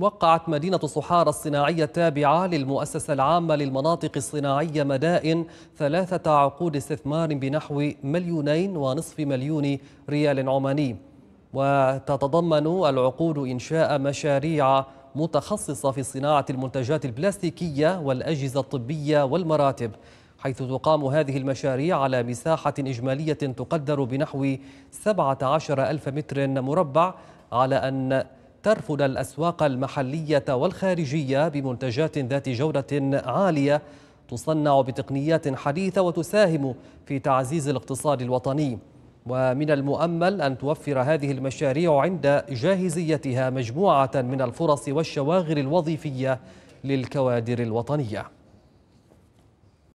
وقعت مدينة صحار الصناعية التابعة للمؤسسة العامة للمناطق الصناعية مدائن ثلاثة عقود استثمار بنحو مليونين ونصف مليون ريال عماني وتتضمن العقود إنشاء مشاريع متخصصة في صناعة المنتجات البلاستيكية والأجهزة الطبية والمراتب حيث تقام هذه المشاريع على مساحة إجمالية تقدر بنحو 17 ألف متر مربع على أن ترفد الأسواق المحلية والخارجية بمنتجات ذات جودة عالية تصنع بتقنيات حديثة وتساهم في تعزيز الاقتصاد الوطني ومن المؤمل أن توفر هذه المشاريع عند جاهزيتها مجموعة من الفرص والشواغل الوظيفية للكوادر الوطنيه